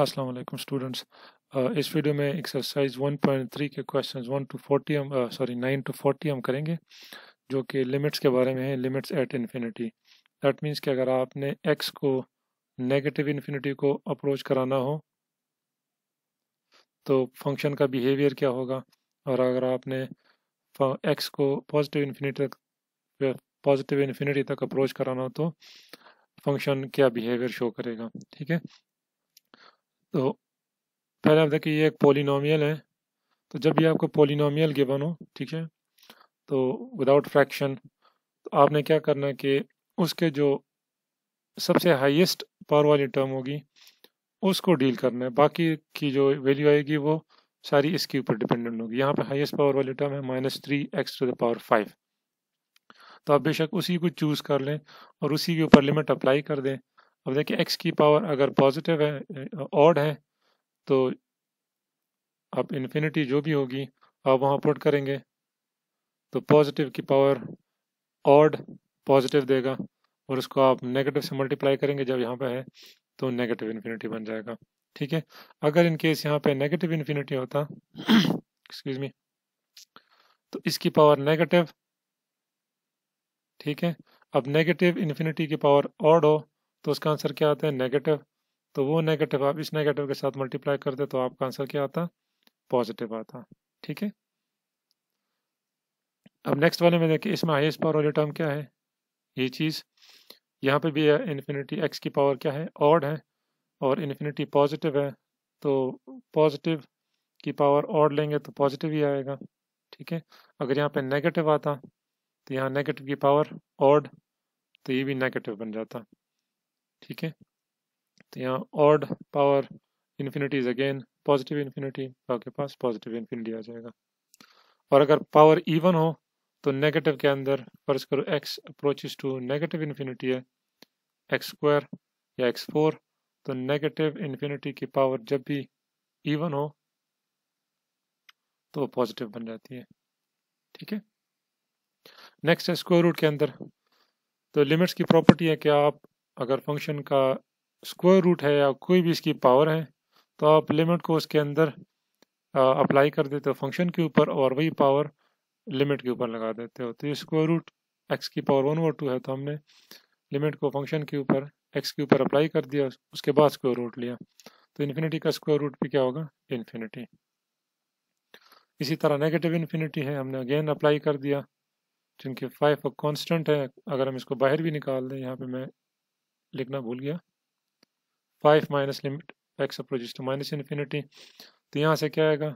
अस्सलाम वालेकुम स्टूडेंट्स इस वीडियो में एक्सरसाइज 1.3 के क्वेश्चंस 1 टू 40 हम सॉरी 9 टू 40 हम करेंगे जो कि लिमिट्स के बारे में है limits at infinity that means कि अगर आपने एक्स को नेगेटिव इन्फिनिटी को अप्रोच कराना हो तो फंक्शन का बिहेवियर क्या होगा और अगर आपने एक्स को पॉजिटिव इन्फिनिटी तक पॉजिटिव इन्फिनिटी तक अप्रोच कराना हो तो फंक्शन क्या बिहेवियर शो करेगा ठीक है तो पहले आप देखिए ये एक पोलिनोमियल है तो जब भी आपको पोलिनोमियल गिवन हो ठीक है तो विदाउट फ्रैक्शन तो आपने क्या करना है कि उसके जो सबसे हाईएस्ट पावर वाली टर्म होगी उसको डील करना है बाकी की जो वैल्यू आएगी वो सारी इसके ऊपर डिपेंडेंट होगी यहाँ पे हाईएस्ट पावर वाली टर्म है minus three X to the power five तो आप बेशक उसी को चूज़ कर लें और उसी के ऊपर लिमिट अप्लाई कर दें अब देखिए एक्स की पावर अगर पॉजिटिव है ऑड है तो आप इन्फिनिटी जो भी होगी आप वहाँ पुट करेंगे तो पॉजिटिव की पावर ऑड पॉजिटिव देगा और उसको आप नेगेटिव से मल्टीप्लाई करेंगे जब यहाँ पे है तो नेगेटिव इन्फिनिटी बन जाएगा ठीक है अगर इन केस यहाँ पे नेगेटिव इन्फिनिटी होता एक्सक्यूज मी तो इसकी पावर नेगेटिव ठीक है अब नेगेटिव इन्फिनिटी की पावर ऑड हो तो उसका आंसर क्या आता है नेगेटिव तो वो नेगेटिव आप इस नेगेटिव के साथ मल्टीप्लाई करते तो आपका आंसर क्या आता पॉजिटिव आता ठीक है अब नेक्स्ट वाले में देखिए इसमें हाइस्ट पावर वाली टर्म क्या है ये चीज़ यहाँ पे भी है इन्फिनिटी एक्स की पावर क्या है ऑड है और इन्फिनिटी पॉजिटिव है तो पॉजिटिव की पावर ऑड लेंगे तो पॉजिटिव ही आएगा ठीक है अगर यहाँ पे नेगेटिव आता तो यहाँ नेगेटिव की पावर ऑड तो ये भी नेगेटिव बन जाता ठीक है तो यहाँ odd power infinity is again positive infinity आपके पास पॉजिटिव इन्फिनिटी आ जाएगा और अगर पावर इवन हो तो नेगेटिव के अंदर फर्ज करो X approaches to negative infinity है एक्स स्क्वायर या एक्स फोर तो नेगेटिव इन्फिनिटी की पावर जब भी इवन हो तो वो पॉजिटिव बन जाती है ठीक है नेक्स्ट है स्क्वायर रूट के अंदर तो लिमिट्स की प्रॉपर्टी है कि आप अगर फंक्शन का स्क्वायर रूट है या कोई भी इसकी पावर है तो आप लिमिट को उसके अंदर अप्लाई कर देते हो फंक्शन के ऊपर और वही पावर लिमिट के ऊपर लगा देते हो तो ये स्क्वायर रूट एक्स की पावर वन और टू है तो हमने लिमिट को फंक्शन के ऊपर एक्स के ऊपर अप्लाई कर दिया उसके बाद स्क्वायर रूट लिया तो इन्फिनिटी का स्क्वायर रूट भी क्या होगा इन्फिनिटी इसी तरह नेगेटिव इन्फिनिटी है हमने अगेन अप्लाई कर दिया चूंकि फाइव कॉन्स्टेंट है अगर हम इसको बाहर भी निकाल दें यहाँ पे मैं लिखना भूल गया five minus limit x approaches to minus infinity तो यहाँ से क्या आएगा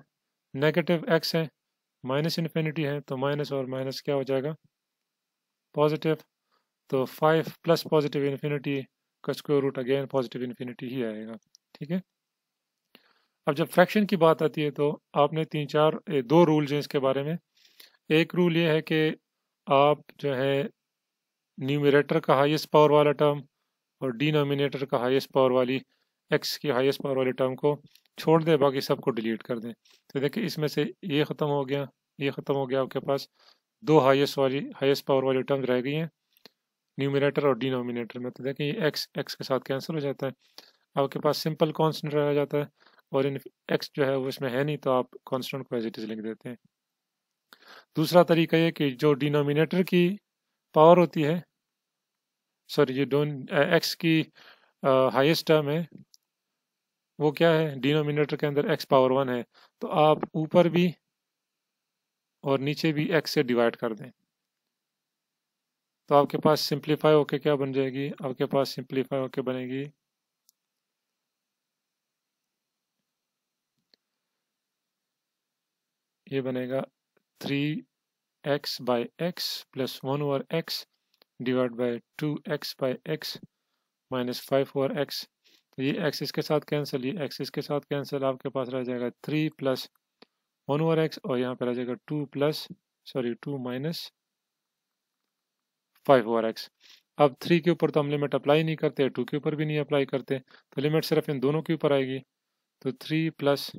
नेगेटिव एक्स है माइनस इन्फिनिटी है तो माइनस और माइनस क्या हो जाएगा पॉजिटिव तो फाइव प्लस पॉजिटिव इन्फिनिटी का square root again positive infinity ही आएगा ठीक है अब जब फ्रैक्शन की बात आती है तो आपने तीन चार ए, दो रूल्स हैं इसके बारे में एक रूल ये है कि आप जो है न्यूमिरेटर का हाईएस्ट पावर वाला टर्म और डिनोमिनेटर का हाईएस्ट पावर वाली एक्स की हाईएस्ट पावर वाली टर्म को छोड़ दें बाकी सबको डिलीट कर दें तो देखिए इसमें से ये ख़त्म हो गया ये ख़त्म हो गया आपके पास दो हाईएस्ट वाली हाईएस्ट पावर वाली टर्म रह गई हैं न्यूमिनेटर और डिनोमिनेटर में तो देखें ये एक्स एक्स के साथ कैंसिल हो जाता है आपके पास सिंपल कॉन्सटेंट रह जाता है और इन एक्स जो है वो इसमें है नहीं तो आप कॉन्सटेंट को एज इट इज़ लिख देते हैं दूसरा तरीका ये कि जो डिनोमिनेटर की पावर होती है सॉरी ये डोन एक्स की हाईएस्ट टर्म है वो क्या है डिनोमिनेटर के अंदर एक्स पावर वन है तो आप ऊपर भी और नीचे भी एक्स से डिवाइड कर दें तो आपके पास सिंप्लीफाई होके क्या बन जाएगी आपके पास सिंप्लीफाई होके बनेगी ये बनेगा three x by x plus one over x divide by two x by x minus five over x तो ये एक्स इसके साथ कैंसिल ये एक्स इसके साथ कैंसिल आपके पास रह जाएगा three plus one over x और यहाँ पे रह जाएगा two plus sorry two minus five over x अब थ्री के ऊपर तो हम लिमिट अप्लाई नहीं करते टू के ऊपर भी नहीं अप्लाई करते तो लिमिट सिर्फ इन दोनों के ऊपर आएगी तो three plus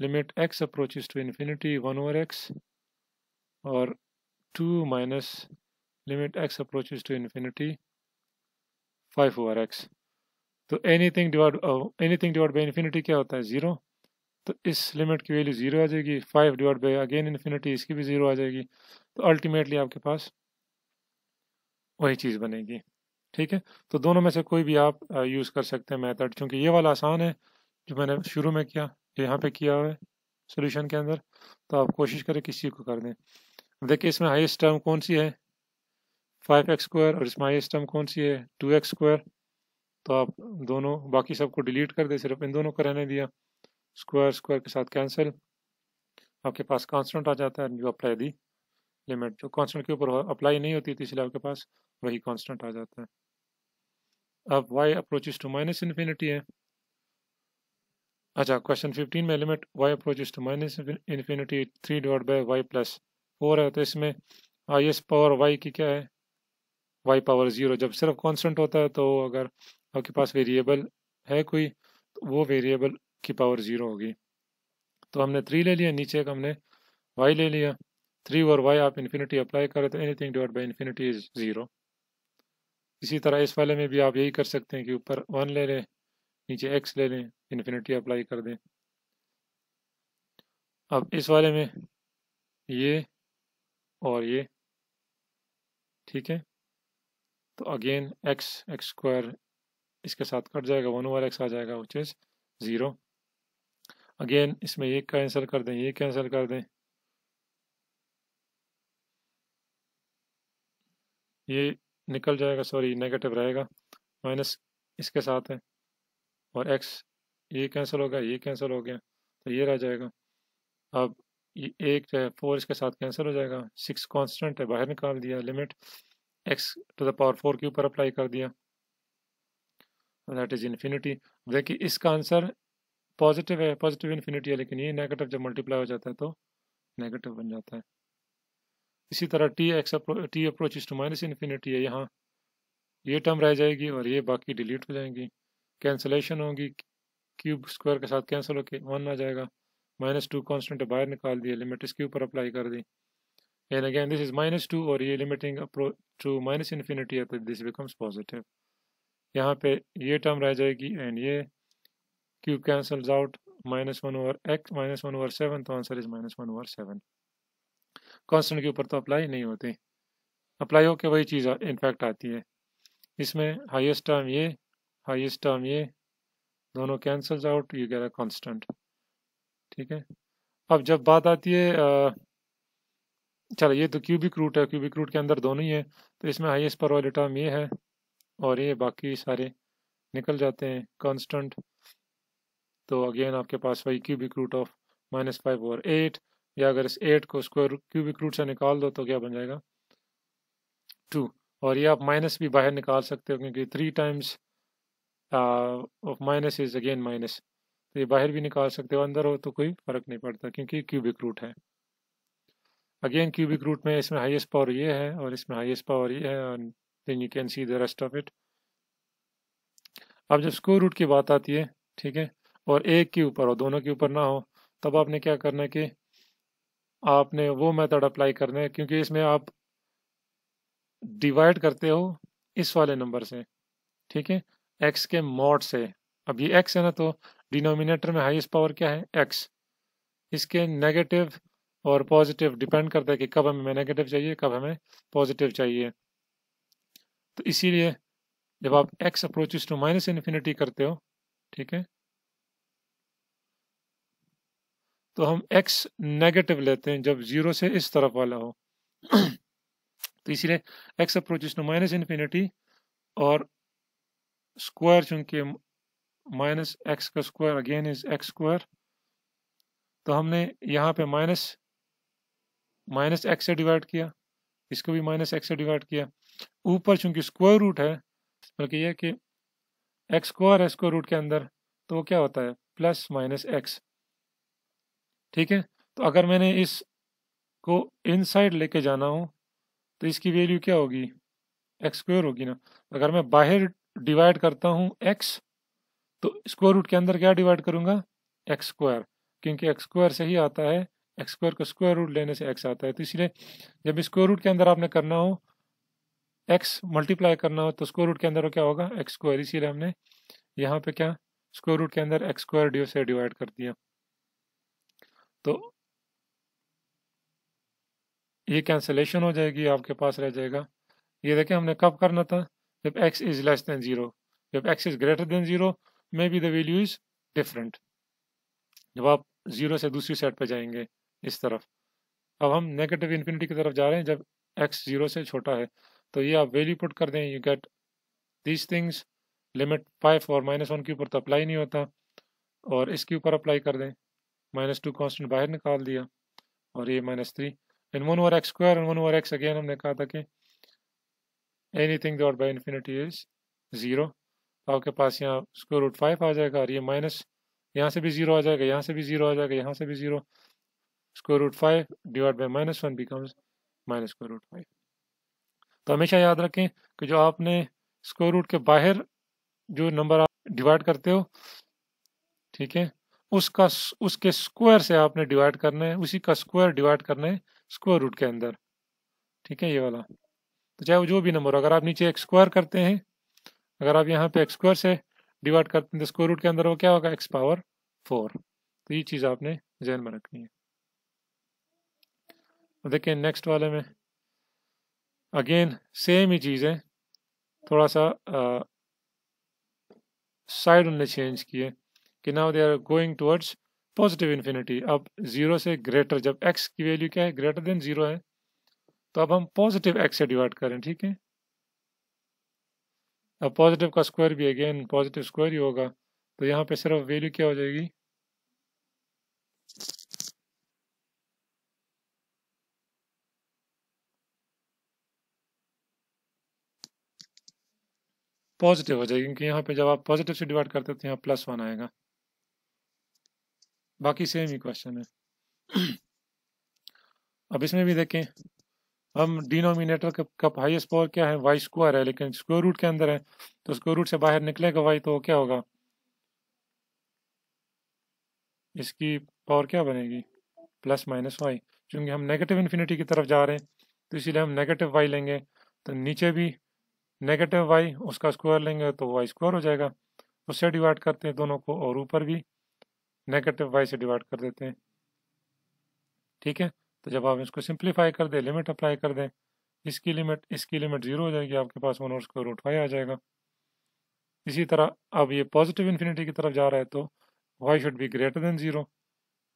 limit x approaches to infinity one over x और two minus limit x approaches to infinity 5 over x तो anything divided uh, anything divided by infinity क्या होता है जीरो तो इस लिमिट की वैल्यू जीरो आ जाएगी five divide by again infinity इसकी भी जीरो आ जाएगी तो अल्टीमेटली आपके पास वही चीज़ बनेगी ठीक है तो दोनों में से कोई भी आप यूज़ uh, कर सकते हैं मेथड क्योंकि ये वाला आसान है जो मैंने शुरू में किया यहाँ पे किया हुआ है सोल्यूशन के अंदर तो आप कोशिश करें किसी को कर दें देखिए इसमें हाइस्ट टर्म कौन सी है फाइव एक्स स्क्वायर और इसमें आई टर्म कौन सी है टू एक्स स्क्वायर तो आप दोनों बाकी सबको डिलीट कर दे सिर्फ इन दोनों को रहने दिया स्क्वायर स्क्वायर के साथ कैंसिल आपके पास कांस्टेंट आ जाता है यू अप्लाई दी लिमिट जो कांस्टेंट के ऊपर अप्लाई नहीं होती थी इसलिए आपके पास वही कांस्टेंट आ जाता है अब y approaches to minus infinity है अच्छा क्वेश्चन फिफ्टीन में limit y approaches to minus infinity three dot by y plus four है तो इसमें आई एस पावर वाई की क्या है वाई पावर ज़ीरो जब सिर्फ कांस्टेंट होता है तो अगर आपके पास वेरिएबल है कोई तो वो वेरिएबल की पावर ज़ीरो होगी तो हमने थ्री ले लिया नीचे का हमने वाई ले लिया थ्री और वाई आप इन्फिनिटी अप्लाई करें तो anything divide by infinity is zero इसी तरह इस वाले में भी आप यही कर सकते हैं कि ऊपर वन ले लें नीचे एक्स ले लें इन्फिनिटी अप्लाई कर दें अब इस वाले में ये और ये ठीक है तो अगेन एक्स एक्स स्क्वायर इसके साथ कट जाएगा वन ओवर एक्स आ जाएगा विच इज़ ज़ीरो अगेन इसमें ये कैंसिल कर दें ये कैंसिल कर दें ये निकल जाएगा सॉरी नेगेटिव रहेगा माइनस इसके साथ है और एक्स ये कैंसिल हो गया ये कैंसिल हो गया तो ये रह जाएगा अब ये एक जो है फोर इसके साथ कैंसिल हो जाएगा सिक्स कांस्टेंट है बाहर निकाल दिया limit x to the power four के ऊपर अप्लाई कर दिया दैट इज इन्फिनिटी देखिए इसका आंसर पॉजिटिव है पॉजिटिव इन्फिनिटी है लेकिन ये नेगेटिव जब मल्टीप्लाई हो जाता है तो नेगेटिव बन जाता है इसी तरह t x t approach to minus infinity है यहाँ ये टर्म रह जाएगी और ये बाकी डिलीट हो जाएंगी कैंसलेशन होगी क्यूब स्क्वायर के साथ कैंसिल होकर वन आ जाएगा माइनस टू कॉन्स्टेंट बाहर निकाल दिया लिमिट इसके ऊपर अप्लाई कर दी and again this is minus 2 or ये limiting to minus infinity है तो this becomes positive यहाँ पे ये term रह जाएगी and ये cube cancels out minus 1 over x minus 1 over 7 तो answer is minus 1 over 7 constant के ऊपर तो apply नहीं होते apply होके वही चीज़ इनफैक्ट आती है इसमें हाईएस्ट टर्म ये हाईएस्ट टर्म ये दोनों कैंसल्स आउट ये गया कांस्टेंट ठीक है अब जब बात आती है चलो ये तो क्यूबिक रूट है क्यूबिक रूट के अंदर दोनों ही है तो इसमें हाईएस्ट पर ऑयल ये है और ये बाकी सारे निकल जाते हैं कॉन्स्टेंट तो अगेन आपके पास वही cubic root of minus five और एट या अगर इस एट को स्क्वायर क्यूबिक रूट से निकाल दो तो क्या बन जाएगा टू और ये आप माइनस भी बाहर निकाल सकते हो क्योंकि three times of minus is again minus तो ये बाहर भी निकाल सकते हो अंदर हो तो कोई फर्क नहीं पड़ता क्योंकि क्यूबिक रूट है अगेन क्यूबिक रूट में इसमें हाईएस्ट पावर ये है और इसमें हाईएस्ट पावर ये है and then you can see the rest of it अब जब स्क्वायर रूट की बात आती है ठीक है और एक के ऊपर हो दोनों के ऊपर ना हो तब आपने क्या करना है कि आपने वो मेथड अप्लाई करना है क्योंकि इसमें आप डिवाइड करते हो इस वाले नंबर से ठीक है एक्स के मॉड से अब ये एक्स है ना तो डिनोमिनेटर में हाईएस्ट पावर क्या है एक्स इसके नेगेटिव और पॉजिटिव डिपेंड करता है कि कब हमें नेगेटिव चाहिए कब हमें पॉजिटिव चाहिए तो इसीलिए जब आप x approaches to minus infinity करते हो ठीक है तो हम एक्स नेगेटिव लेते हैं जब जीरो से इस तरफ वाला हो तो इसीलिए x approaches to minus infinity और स्क्वायर चूंकि माइनस एक्स का square again is x square तो हमने यहाँ पे माइनस माइनस एक्स से डिवाइड किया इसको भी माइनस एक्स से डिवाइड किया ऊपर चूंकि स्क्वायर रूट है बल्कि मतलब यह कि एक्स स्क्वायर है स्क्वायर रूट के अंदर तो वो क्या होता है प्लस माइनस एक्स ठीक है तो अगर मैंने इस को इनसाइड लेके जाना हो तो इसकी वैल्यू क्या होगी एक्स स्क्वायर होगी ना अगर मैं बाहर डिवाइड करता हूँ एक्स तो स्क्वायर रूट के अंदर क्या डिवाइड करूँगा एक्स स्क्वायर क्योंकि एक्स स्क्वायर से ही आता है एक्स स्क्वायर का स्क्वायर रूट लेने से एक्स आता है तो इसलिए जब स्क्वायर रूट के अंदर आपने करना हो एक्स मल्टीप्लाई करना हो तो स्क्वायर रूट के अंदर क्या होगा एक्स स्क्वायर इसीलिए हमने यहाँ पे क्या स्क्वायर रूट के अंदर एक्स स्क्वायर डी से डिवाइड कर दिया तो ये कैंसलेशन हो जाएगी आपके पास रह जाएगा ये देखें हमने कब करना था जब x is less than zero जब x is greater than zero may be value is different जब आप ज़ीरो से दूसरी सेट पर जाएंगे इस तरफ अब हम नेगेटिव इन्फिनिटी की तरफ जा रहे हैं जब एक्स जीरो से छोटा है तो ये आप वैल्यू पुट कर दें you get these things limit five और माइनस वन के ऊपर तो अप्लाई नहीं होता और इसके ऊपर अप्लाई कर दें माइनस टू कॉन्स्टेंट बाहर निकाल दिया और ये minus three and one over x square in one over x again हमने कहा था कि anything dot by infinity is zero आपके पास यहाँ स्क्वायर रूट फाइव आ जाएगा और ये माइनस यहाँ से भी ज़ीरो आ जाएगा यहाँ से भी ज़ीरो आ जाएगा यहाँ से भी zero square root five divide by minus one becomes minus square root five तो हमेशा याद रखें कि जो आपने स्क्वायर रूट के बाहर जो नंबर आप डिवाइड करते हो ठीक है उसका उसके स्क्वायर से आपने डिवाइड करना है उसी का स्क्वायर डिवाइड करना है स्क्वायर रूट के अंदर ठीक है ये वाला तो चाहे वो जो भी नंबर हो अगर आप नीचे एक स्क्वायर करते हैं अगर आप यहाँ पे एक स्क्वायर से डिवाइड करते हैं तो स्क्वायर रूट के अंदर वो क्या होगा एक्स पावर फोर तो ये चीज़ आपने जहन में रखनी है देखें नेक्स्ट वाले में अगेन सेम ही चीज़ है थोड़ा सा साइड उनने चेंज किए कि now they are going towards positive infinity अब ज़ीरो से ग्रेटर जब एक्स की वैल्यू क्या है ग्रेटर देन ज़ीरो है तो अब हम पॉजिटिव एक्स से डिवाइड करें ठीक है अब पॉजिटिव का स्क्वायर भी अगेन पॉजिटिव स्क्वायर ही होगा तो यहाँ पे सिर्फ वैल्यू क्या हो जाएगी पॉजिटिव हो जाएगी क्योंकि यहाँ पे जब आप पॉजिटिव से डिवाइड करते हो तो यहाँ प्लस वन आएगा बाकी सेम ही क्वेश्चन है अब इसमें भी देखें हम डिनोमिनेटर का, का हाईएस्ट पावर क्या है वाई स्क्वायर है लेकिन स्क्वायर रूट के अंदर है तो स्क्वायर रूट से बाहर निकलेगा वाई तो क्या होगा इसकी पावर क्या बनेगी प्लस माइनस वाई क्योंकि हम नेगेटिव इन्फिनिटी की तरफ जा रहे हैं तो इसीलिए हम नेगेटिव वाई लेंगे तो नीचे भी नेगेटिव वाई उसका स्क्वायर लेंगे तो वाई स्क्वायर हो जाएगा उससे डिवाइड करते हैं दोनों को और ऊपर भी नेगेटिव वाई से डिवाइड कर देते हैं ठीक है तो जब आप इसको सिंप्लीफाई कर दें लिमिट अप्लाई कर दें इसकी लिमिट इसकी लिमिट ज़ीरो हो जाएगी आपके पास वन और स्क्वायर रूट वाई आ जाएगा इसी तरह अब ये पॉजिटिव इन्फिनिटी की तरफ जा रहा है तो y should be greater than zero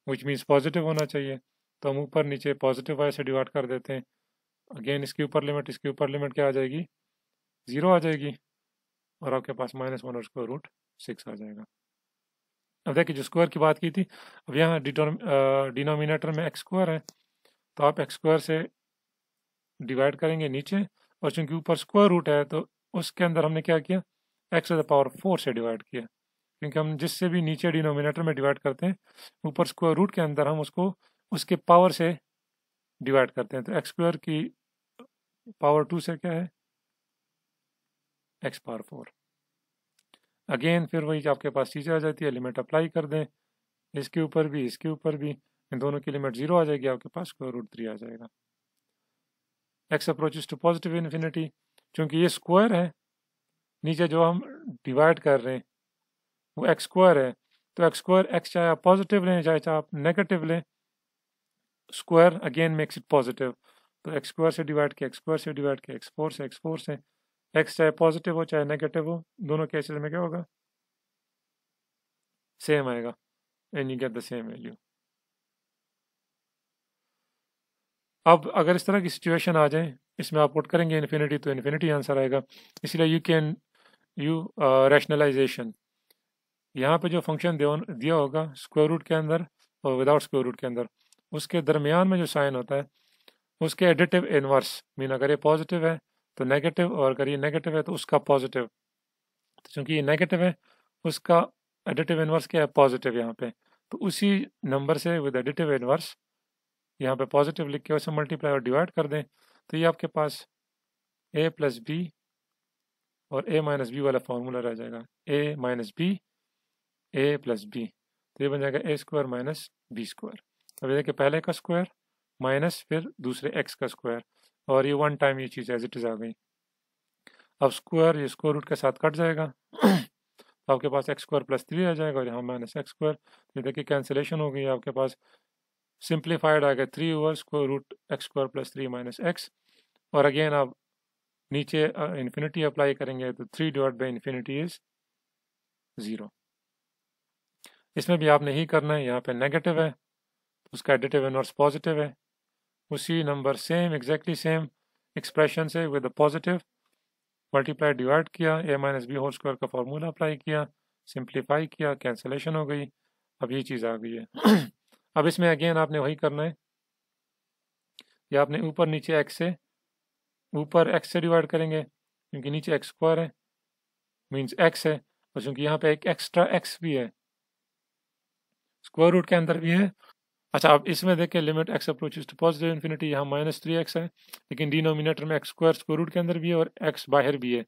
which means positive होना चाहिए तो हम ऊपर नीचे पॉजिटिव वाई से डिवाइड कर देते हैं अगेन इसके ऊपर लिमिट इसके ऊपर लिमिट क्या आ जाएगी ज़ीरो आ जाएगी और आपके पास माइनस वन और स्क्वायर रूट सिक्स आ जाएगा अब देखिए जो स्क्वायर की बात की थी अब यहाँ डिनोमिनेटर में एक्स स्क्वायर है तो आप एक्स स्क्वायर से डिवाइड करेंगे नीचे और चूंकि ऊपर स्क्वायर रूट है तो उसके अंदर हमने क्या किया एक्स द पावर फोर से डिवाइड किया क्योंकि हम जिससे भी नीचे डिनोमिनेटर में डिवाइड करते हैं ऊपर स्क्वायर रूट के अंदर हम उसको उसके पावर से डिवाइड करते हैं तो एक्स स्क्वायर की पावर टू से क्या है एक्स पावर फोर अगेन फिर वही आपके पास चीज़ें आ जाती है लिमिट अप्लाई कर दें इसके ऊपर भी इसके ऊपर भी इन दोनों की लिमिट जीरो आ जाएगी आपके पास स्क्वायर रूट थ्री आ जाएगा x approach to positive infinity चूंकि ये स्क्वायर है नीचे जो हम डिवाइड कर रहे हैं वो एक्स स्क्वायर है तो एक्स स्क्वायर एक्स चाहे आप पॉजिटिव लें चाहे चाहे आप नेगेटिव लें square again makes it positive तो एक्स स्क्वायर से डिवाइड किया एक्स स्क्वायर से डिवाइड किया एक्स फोर से एक्स फोर से एक्स चाहे पॉजिटिव हो चाहे नेगेटिव हो दोनों केसेस में क्या होगा सेम आएगा and you get the same value अब अगर इस तरह की सिचुएशन आ जाए इसमें आप पुट करेंगे इन्फिनिटी तो इन्फिनिटी आंसर आएगा इसलिए यू कैन यू रैशनलाइजेशन यहाँ पे जो फंक्शन दिया होगा स्क्वायर रूट के अंदर और विदाउट स्क्वायर रूट के अंदर उसके दरमियान में जो साइन होता है उसके एडिटिव इनवर्स मीन अगर ये पॉजिटिव है तो नेगेटिव और अगर ये नेगेटिव है तो उसका पॉजिटिव तो चूंकि ये नेगेटिव है उसका एडिटिव इनवर्स क्या है पॉजिटिव यहाँ पे तो उसी नंबर से विद एडिटिव इनवर्स यहाँ पे पॉजिटिव लिख के उसे मल्टीप्लाई और डिवाइड कर दें तो ये आपके पास ए प्लस बी और ए माइनस बी वाला फार्मूला रह जाएगा A minus B A plus B तो ये बन जाएगा A square minus B square अब ये देखिए पहले का स्क्वायर माइनस फिर दूसरे एक्स का स्क्वायर और ये वन टाइम ये चीज़ एज इट इज़ आ गई अब स्क्वायर ये स्क्वायर रूट के साथ कट जाएगा तो आपके पास एक्स स्क्वायर प्लस थ्री आ जाएगा और यहाँ माइनस एक्स स्क्वायर ये देखिए कैंसिलेशन हो गई आपके पास सिंप्लीफाइड आ गया three over square root x square plus three minus x और अगेन आप नीचे इन्फिनिटी अप्लाई करेंगे तो three divide by infinity is zero इसमें भी आपने ही करना है यहाँ पर नेगेटिव है उसका एडिटिव इनवर्स पॉजिटिव है उसी number same exactly same expression से विद पॉजिटिव मल्टीप्लाई डिवाइड किया A minus B whole square का फार्मूला अप्लाई किया सिंप्लीफाई किया कैंसलेशन हो गई अब ये चीज़ आ गई है अब इसमें अगेन आपने वही करना है या आपने ऊपर नीचे एक्स से ऊपर एक्स से डिवाइड करेंगे क्योंकि नीचे एक्स स्क्वायर है मीन्स एक्स है और चूंकि यहाँ पे एक एक्स्ट्रा एक्स भी है स्क्वायर रूट के अंदर भी है अच्छा आप इसमें देखें limit x approaches to positive infinity यहाँ माइनस थ्री एक्स है लेकिन डिनोमिनेटर में एक्स स्क्वायर स्क्वायर रूट के अंदर भी है और एक्स बाहर भी है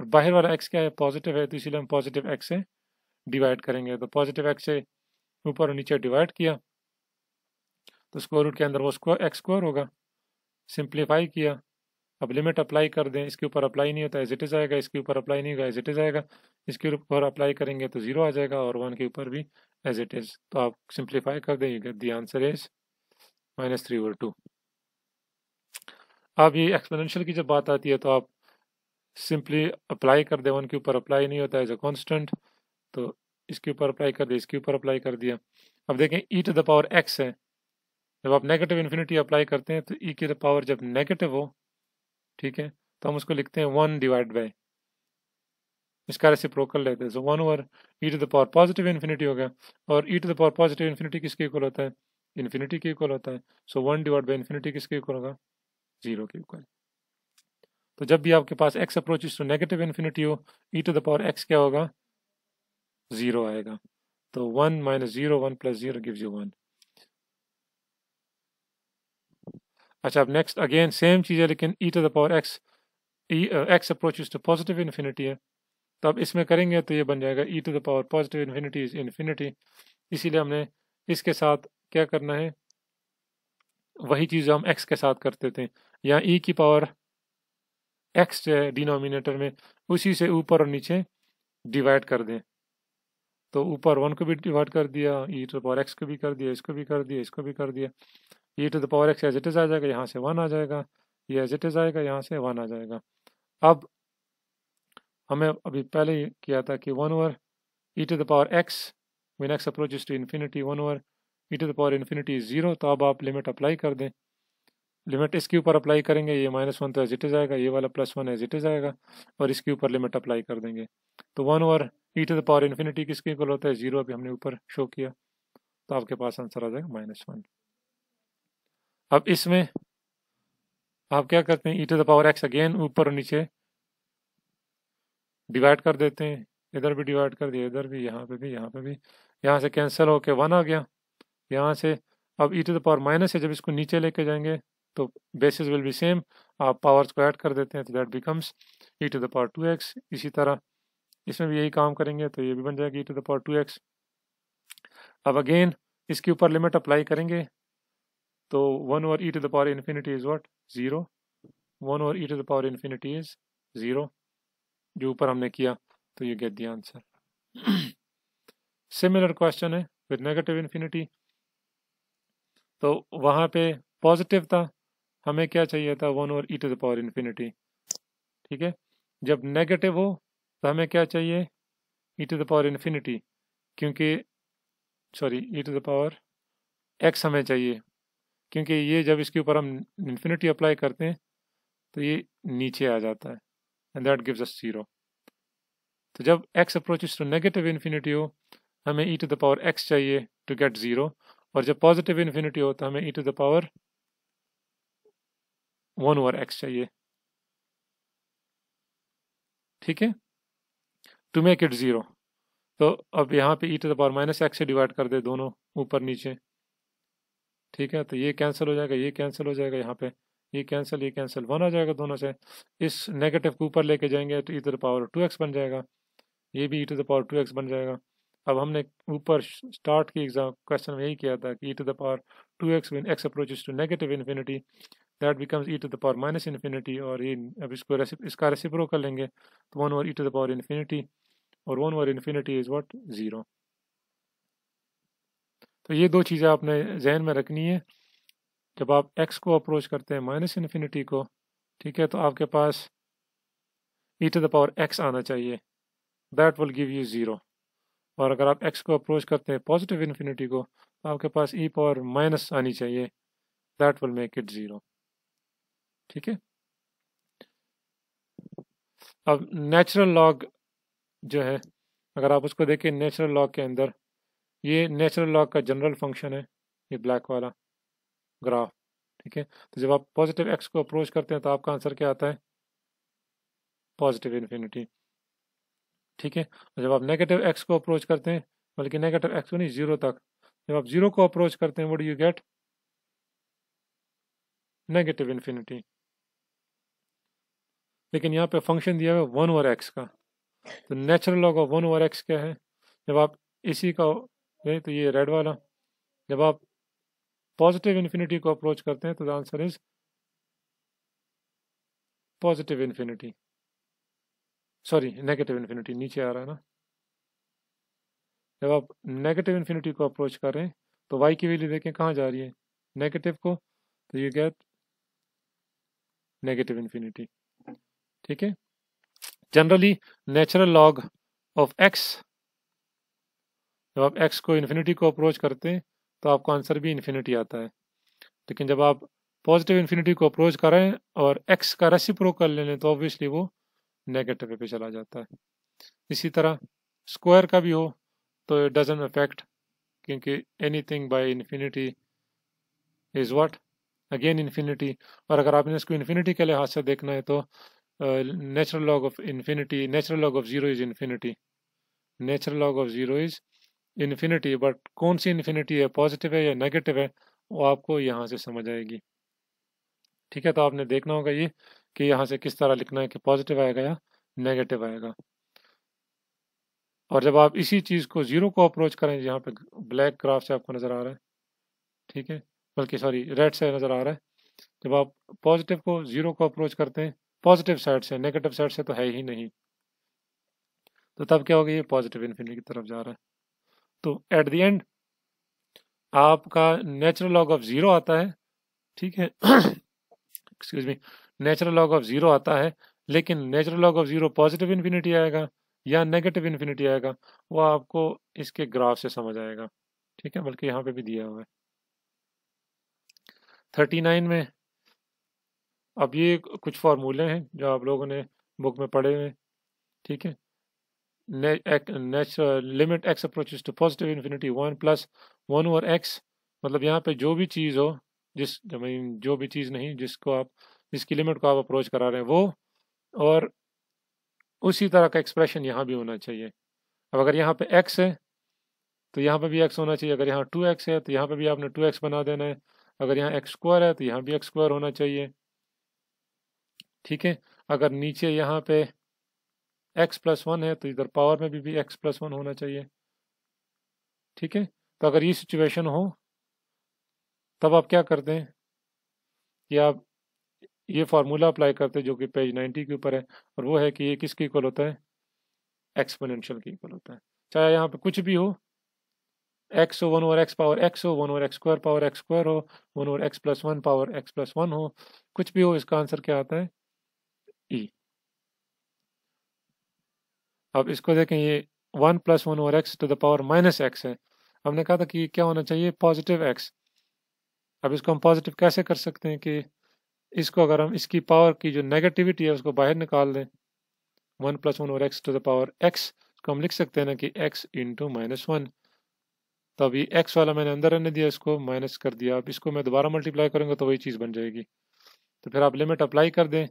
और बाहर वाला एक्स क्या है पॉजिटिव है तो इसीलिए हम पॉजिटिव एक्स से डिवाइड करेंगे तो पॉजिटिव एक्स से ऊपर और नीचे डिवाइड किया तो स्क्वायर रूट के अंदर वो स्क्वायर एक्स स्क्वायर होगा सिंप्लीफाई किया अब लिमिट अप्लाई कर दें इसके ऊपर अप्लाई नहीं होता एज इट इज़ आएगा इसके ऊपर अप्लाई नहीं होगा एज इट इज़ आएगा इसके ऊपर अप्लाई करेंगे तो जीरो आ जाएगा और वन के ऊपर भी एज इट इज़ तो आप सिंप्लीफाई कर देंगे the answer is minus three over two अब ये एक्सपोनेंशियल की जब बात आती है तो आप सिंपली अप्लाई कर दें वन के ऊपर अप्लाई नहीं होता एज अ कॉन्स्टेंट तो इसके ऊपर अप्लाई कर दे इसके ऊपर अप्लाई कर दिया अब देखें e to the power x है जब आप नेगेटिव इन्फिनिटी अप्लाई करते हैं तो ई की द पावर जब नेगेटिव हो ठीक है तो हम उसको लिखते हैं वन डिवाइड बाई इसका रेसिप्रोकल लेते हैं so one over e to the power positive infinity हो गया और e to the power positive infinity किसके इक्वल होता है इन्फिनिटी के इक्वल होता है so one divide by infinity किसके इक्वल होगा जीरो के इक्वल तो जब भी आपके पास x approach to negative infinity हो e to the power x क्या होगा जीरो आएगा तो one minus zero one plus zero gives you one अच्छा अब नेक्स्ट अगेन सेम चीज़ है लेकिन e to the power x x approach to positive infinity है तो अब इसमें करेंगे तो ये बन जाएगा e to the power positive infinity is infinity इसीलिए हमने इसके साथ क्या करना है वही चीज़ जो हम एक्स के साथ करते थे यहाँ ई e की पावर एक्स जो है डिनोमिनेटर में उसी से ऊपर और नीचे डिवाइड कर दें तो ऊपर वन को भी डिवाइड कर दिया e to the power x को भी कर दिया इसको भी कर दिया इसको भी कर दिया e to the power x as it is आ जाएगा यहाँ से वन आ जाएगा ये एज इट इज़ आएगा यहाँ से वन आ जाएगा अब हमें अभी पहले ही किया था कि one over e to the power x one x approach to infinity one over e to the power infinity zero तो अब आप लिमिट अप्लाई कर दें लिमिट इसके ऊपर अप्लाई करेंगे ये माइनस वन तो एज इट इज़ आएगा ये वाला plus one as it is आएगा और इसके ऊपर लिमिट अप्लाई कर देंगे तो one over e to the power infinity किसके इक्वल होता है ज़ीरो अभी हमने ऊपर शो किया तो आपके पास आंसर आ जाएगा माइनस वन अब इसमें आप क्या करते हैं e to the power x again ऊपर और नीचे डिवाइड कर देते हैं इधर भी डिवाइड कर दिया इधर भी यहाँ पे भी यहाँ पे भी यहाँ से कैंसिल होके वन आ गया यहाँ से अब e to the power minus है जब इसको नीचे लेके जाएंगे तो बेसिस विल बी सेम आप पावर्स को ऐड कर देते हैं तो that becomes e to the power two x इसी तरह इसमें भी यही काम करेंगे तो ये भी बन जाएगा e to the power two x अब अगेन इसके ऊपर लिमिट अप्लाई करेंगे तो वन और e to the power infinity is what zero one और e to the power infinity is zero जो ऊपर हमने किया तो you get the answer similar question है विद नेगेटिव इन्फिनिटी तो वहाँ पे पॉजिटिव था हमें क्या चाहिए था वन और e to the power infinity ठीक है जब नेगेटिव हो तो हमें क्या चाहिए e to the power infinity क्योंकि sorry e to the power x हमें चाहिए क्योंकि ये जब इसके ऊपर हम इन्फिनिटी अप्लाई करते हैं तो ये नीचे आ जाता है and that gives us zero तो जब x approaches to negative infinity हो हमें e to the power x चाहिए टू गेट जीरो और जब पॉजिटिव इन्फिनिटी हो तो हमें e to the power one over x चाहिए ठीक है टू मेक इट ज़ीरो तो अब यहाँ पे e to the power minus x से डिवाइड कर दे दोनों ऊपर नीचे ठीक है तो ये कैंसिल हो जाएगा ये कैंसिल हो जाएगा यहाँ पे ये कैंसिल ये कैंसिल वन आ जाएगा दोनों से इस नेगेटिव को ऊपर लेके जाएंगे तो e to the power two x बन जाएगा ये भी e to the power two x बन जाएगा अब हमने ऊपर स्टार्ट की एग्जाम क्वेश्चन में यही किया था कि e to the power two x x approaches to negative infinity that becomes e to the power minus infinity और ये अब इसको इसका रेसिप्रो कर लेंगे तो one over e to the power infinity और one over infinity is what zero तो ये दो चीज़ें आपने जहन में रखनी है जब आप एक्स को अप्रोच करते हैं माइनस इन्फिनिटी को ठीक है तो आपके पास e to the power x आना चाहिए that will give you zero और अगर आप एक्स को अप्रोच करते हैं पॉजिटिव इन्फिनिटी को तो आपके पास ई पावर माइनस आनी चाहिए that will make it zero ठीक है अब नेचुरल लॉग जो है अगर आप उसको देखें नेचुरल लॉग के अंदर ये नेचुरल लॉग का जनरल फंक्शन है ये ब्लैक वाला ग्राफ ठीक है तो जब आप पॉजिटिव एक्स को अप्रोच करते हैं तो आपका आंसर क्या आता है पॉजिटिव इन्फिनिटी ठीक है और जब आप नेगेटिव एक्स को अप्रोच करते हैं बल्कि नेगेटिव एक्स को नहीं जीरो तक जब आप जीरो को अप्रोच करते हैं would you get negative infinity लेकिन यहाँ पे फंक्शन दिया हुआ वन ओवर एक्स का तो natural log of one over x क्या है जब आप इसी का तो ये रेड वाला जब आप पॉजिटिव इन्फिनिटी को अप्रोच करते हैं तो the answer is positive infinity sorry negative infinity नीचे आ रहा है ना जब आप नेगेटिव इन्फिनिटी को अप्रोच कर रहे हैं तो वाई की वैल्यू देखें कहाँ जा रही है नेगेटिव को तो यू गैट नेगेटिव इन्फिनिटी ठीक है generally natural log of x जब आप एक्स को इन्फिनिटी को अप्रोच करते हैं तो आपका आंसर भी इन्फिनिटी आता है लेकिन जब आप पॉजिटिव इन्फिनिटी को अप्रोच करें और एक्स का प्रो कर ले लें तो ऑब्वियसली वो नेगेटिव पे चला जाता है इसी तरह स्क्वायर का भी हो तो इट डजेंट अफेक्ट क्योंकि anything by infinity is what again infinity और अगर आपने इसको इन्फिनिटी के लिहाज से देखना है तो natural log of infinity natural log of zero is infinity natural log of zero is infinity but कौन सी इन्फिनिटी है पॉजिटिव है या नेगेटिव है वो आपको यहाँ से समझ आएगी ठीक है तो आपने देखना होगा ये कि यहाँ से किस तरह लिखना है कि पॉजिटिव आएगा या नेगेटिव आएगा और जब आप इसी चीज़ को ज़ीरो को अप्रोच करें यहाँ पे ब्लैक ग्राफ से आपको नज़र आ रहा है ठीक है बल्कि सॉरी रेड से नज़र आ रहा है जब आप पॉजिटिव को ज़ीरो को अप्रोच करते हैं पॉजिटिव साइड से नेगेटिव साइड से तो है ही नहीं तो तब क्या होगा ये पॉजिटिव इन्फिनिटी की तरफ जा रहा है तो एट द एंड आपका नेचुरल लॉग ऑफ ज़ीरो आता है ठीक है excuse me natural log of zero आता है लेकिन natural log of zero positive infinity आएगा या नेगेटिव इन्फिनिटी आएगा वो आपको इसके ग्राफ से समझ आएगा ठीक है बल्कि यहाँ पे भी दिया हुआ है थर्टी नाइन में अब ये कुछ फार्मूले हैं जो आप लोगों ने बुक में पढ़े हुए ठीक है limit x approaches to positive infinity one plus one over x मतलब यहाँ पे जो भी चीज़ हो जिस मीन जो भी चीज़ नहीं जिसको आप जिसकी लिमिट को आप अप्रोच करा रहे हैं वो और उसी तरह का एक्सप्रेशन यहाँ भी होना चाहिए अब अगर यहाँ पे एक्स है तो यहाँ पे भी एक्स होना चाहिए अगर यहाँ टू एक्स है तो यहाँ पे भी आपने टू एक्स बना देना है अगर यहाँ एक्स स्क्वायर है तो यहाँ भी एक्स स्क्वायर होना चाहिए ठीक है अगर नीचे यहाँ पे एक्स प्लस वन है तो इधर पावर में भी, भी एक्स प्लस वन होना चाहिए ठीक है तो अगर ये सिचुएशन हो तब आप क्या करते हैं कि आप ये फार्मूला अप्लाई करते हैं जो कि पेज 90 के ऊपर है और वो है कि ये किसके इक्वल होता है एक्सपोनेंशियल के इक्वल होता है चाहे यहाँ पे कुछ भी हो एक्स हो वन और एक्स पावर एक्स हो वन और x square power x square हो वन और x plus one power x plus one हो कुछ भी हो इसका आंसर क्या आता है ई e. अब इसको देखें ये वन प्लस वन और x to the power minus x है हमने कहा था कि क्या होना चाहिए पॉजिटिव एक्स अब इसको हम पॉजिटिव कैसे कर सकते हैं कि इसको अगर हम इसकी पावर की जो नेगेटिविटी है उसको बाहर निकाल दें वन प्लस वन और x to the power x इसको तो हम लिख सकते हैं ना कि एक्स इंटू माइनस वन तो अभी एक्स वाला मैंने अंदर रहने दिया इसको माइनस कर दिया अब इसको मैं दोबारा मल्टीप्लाई करूँगा तो वही चीज़ बन जाएगी तो फिर आप लिमिट अप्लाई कर दें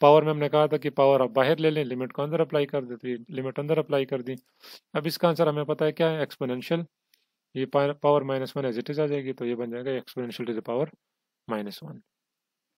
पावर में हमने कहा था कि पावर आप बाहर ले लें लिमिट को अंदर अप्लाई कर देती लिमिट अंदर अप्लाई कर दी अब इसका आंसर हमें पता है क्या है एक्सपोनेंशियल ये power minus one as it is आ जाएगी तो ये बन जाएगा exponential to the power minus one